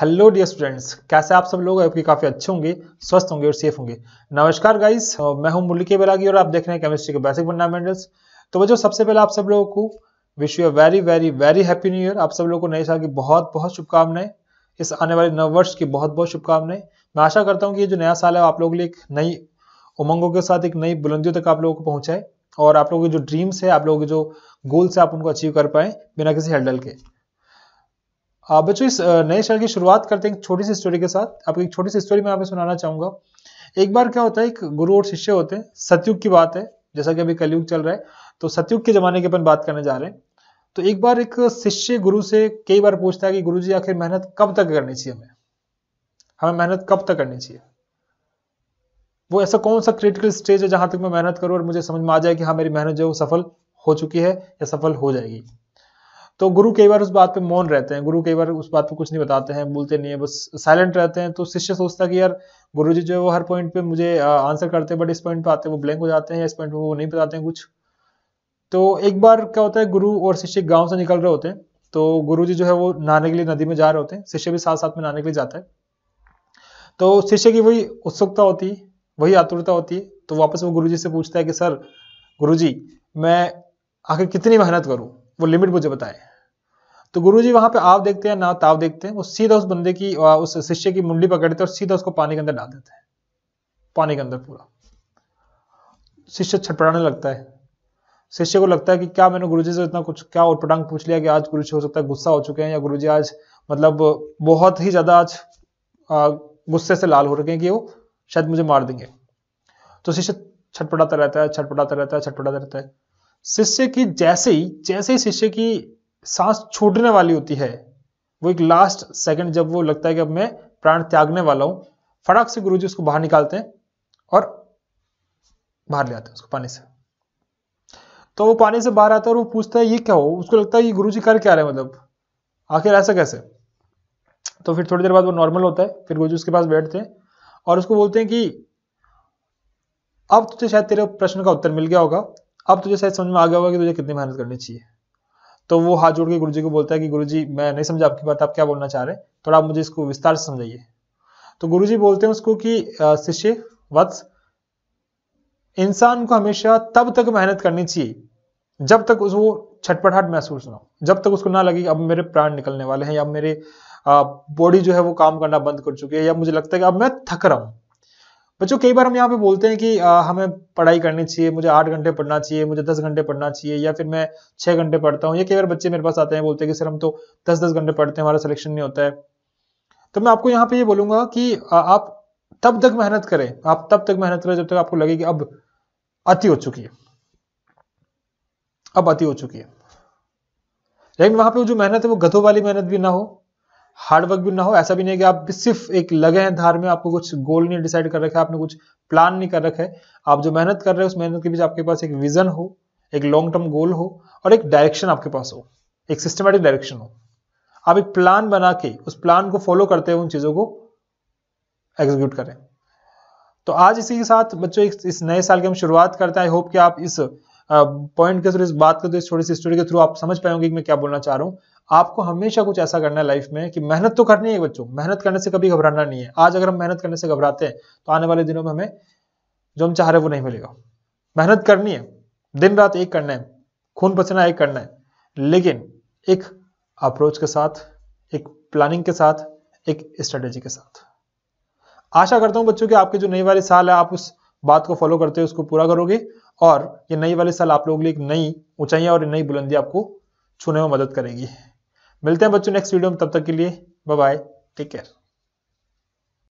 hello dear students कैसे आप सब लोग आपके काफ़ी अच्छे होंगे स्वस्थ होंगे और सेफ होंगे नमस्कार गाइस मैं हूं मुरली के बैरागी और आप देख रहे हैं केमिस्ट्री के बेसिक फंडामेंटल्स तो बच्चों सबसे पहले आप सब लोगों को wish you very very very happy new year आप सब लोगों को नए साल की बहुत बहुत शुभकामनाएं इस आने वाले नव वर्ष की बहुत बहुत शुभकामनाएं मैं आशा करता हूँ कि ये जो नया साल है आप लोगों के लिए एक नई उमंगों के साथ एक नई बुलंदियों तक आप लोगों को पहुंचाए और आप लोगों के जो ड्रीम्स है आप लोगों के जो गोल्स है आप उनको अचीव कर पाए बिना किसी हैंडल के बच्चों इस नए साल की शुरुआत करते हैं एक छोटी सी स्टोरी के साथ आपको एक छोटी सी स्टोरी मैं आपको सुनाना चाहूंगा एक बार क्या होता है एक गुरु और शिष्य होते हैं सतयुग की बात है जैसा कि अभी कलयुग चल रहा है तो सतयुग के जमाने की अपन बात करने जा रहे हैं तो एक बार एक शिष्य गुरु से कई बार पूछता है कि गुरु जी आखिर मेहनत कब तक करनी चाहिए हमें हमें मेहनत कब तक करनी चाहिए वो ऐसा कौन सा क्रिटिकल स्टेज है जहां तक मैं मेहनत करूं और मुझे समझ में आ जाए कि हाँ मेरी मेहनत जो है वो सफल हो चुकी है या सफल हो जाएगी तो गुरु कई बार उस बात पे मौन रहते हैं गुरु कई बार उस बात पे कुछ नहीं बताते हैं बोलते नहीं है बस साइलेंट रहते हैं तो शिष्य सोचता है कि यार गुरु जी जो है वो हर पॉइंट पे मुझे आंसर करते हैं बट इस पॉइंट पे आते हैं वो ब्लैंक हो जाते हैं इस पॉइंट पे वो नहीं बताते हैं कुछ तो एक बार क्या होता है गुरु और शिष्य गाँव से निकल रहे होते हैं तो गुरु जी जो है वो नहाने के लिए नदी में जा रहे होते हैं शिष्य भी साथ साथ में नहाने के लिए जाता है तो शिष्य की वही उत्सुकता होती है वही आतुरता होती है तो वापस वो गुरु जी से पूछता है कि सर गुरु जी मैं आखिर कितनी मेहनत करूँ वो लिमिट मुझे बताएं तो गुरु जी वहां पर आप देखते हैं ना ताव देखते हैं वो सीधा उस बंदे की उस शिष्य की मुंडी पकड़ते हैं और सीधा उसको पानी के अंदर डाल देते हैं पानी के अंदर पूरा शिष्य छटपटाने लगता है शिष्य को लगता है कि क्या मैंने गुरुजी से इतना कुछ क्या उटपटांग पूछ लिया कि आज गुरु जी हो सकता है गुस्सा हो चुके हैं या गुरुजी आज मतलब बहुत ही ज्यादा आज गुस्से से लाल हो रखे हैं कि वो शायद मुझे मार देंगे तो शिष्य छटपटाता रहता है छटपटाता रहता है छटपटाता रहता है शिष्य की जैसे ही जैसे ही शिष्य की सांस छूटने वाली होती है वो एक लास्ट सेकंड जब वो लगता है कि अब मैं प्राण त्यागने वाला हूं फटाक से गुरुजी उसको बाहर निकालते हैं और बाहर ले आते हैं उसको पानी से तो वो पानी से बाहर आता है और वो पूछता है ये क्या हो उसको लगता है ये गुरु कर क्या रहे हैं मतलब आखिर ऐसा कैसे तो फिर थोड़ी देर बाद वो नॉर्मल होता है फिर गुरु उसके पास बैठते हैं और उसको बोलते हैं कि अब तुझे शायद तेरे प्रश्न का उत्तर मिल गया होगा अब तुझे शायद समझ में आ गया होगा कि तुझे कितनी मेहनत करनी चाहिए तो वो हाथ जोड़ के गुरु को बोलता है कि गुरु मैं नहीं समझा आपकी बात आप क्या बोलना चाह रहे हैं थोड़ा आप मुझे इसको विस्तार से समझाइए तो गुरु बोलते हैं उसको कि शिष्य वत्स इंसान को हमेशा तब तक मेहनत करनी चाहिए जब तक उसको छटपटाहट महसूस ना हो जब तक उसको ना लगे अब मेरे प्राण निकलने वाले हैं या मेरे बॉडी जो है वो काम करना बंद कर चुकी है या मुझे लगता है कि अब मैं थक रहा हूं बच्चों कई बार हम यहाँ पे बोलते हैं कि आ, हमें पढ़ाई करनी चाहिए मुझे आठ घंटे पढ़ना चाहिए मुझे दस घंटे पढ़ना चाहिए या फिर मैं छह घंटे पढ़ता हूँ या कई बार बच्चे मेरे पास आते हैं बोलते हैं कि सर हम तो दस दस घंटे पढ़ते हैं हमारा सिलेक्शन नहीं होता है तो मैं आपको यहाँ पे ये यह बोलूंगा कि आ, आप तब तक मेहनत करें आप तब तक मेहनत करें जब तक आपको लगे कि अब अति हो चुकी है अब अति हो चुकी है लेकिन वहां पे जो मेहनत है वो गधों वाली मेहनत भी ना हो हार्डवर्क भी ना हो ऐसा भी नहीं है कि आप सिर्फ एक लगे हैं धार में आपको कुछ गोल नहीं डिसाइड कर रखा है आपने कुछ प्लान नहीं कर रखा है आप जो मेहनत कर रहे हैं उस मेहनत के बीच आपके पास एक विजन हो एक लॉन्ग टर्म गोल हो और एक डायरेक्शन आपके पास हो एक सिस्टमेटिक डायरेक्शन हो आप एक प्लान बना के उस प्लान को फॉलो करते हुए उन चीज़ों को एग्जीक्यूट करें तो आज इसी के साथ बच्चों इस नए साल की हम शुरुआत करते हैं आई होप कि आप इस पॉइंट के थ्रू इस बात के थ्रू इस छोटी सी स्टोरी के थ्रू आप समझ पाएंगे कि मैं क्या बोलना चाह रहा हूं आपको हमेशा कुछ ऐसा करना है लाइफ में कि मेहनत तो करनी है बच्चों मेहनत करने से कभी घबराना नहीं है आज अगर हम मेहनत करने से घबराते हैं तो आने वाले दिनों में हमें जो हम चाह रहे वो नहीं मिलेगा मेहनत करनी है दिन रात एक करना है खून पसीना एक करना है लेकिन एक अप्रोच के साथ एक प्लानिंग के साथ एक स्ट्रेटेजी के साथ आशा करता हूं बच्चों कि आपके जो नई वाले साल है आप उस बात को फॉलो करते हो उसको पूरा करोगे और ये नई वाले साल आप लोगों के लिए एक नई ऊंचाइयां और नई बुलंदी आपको छूने में मदद करेगी मिलते हैं बच्चों नेक्स्ट वीडियो में तब तक के लिए बाय बाय टेक केयर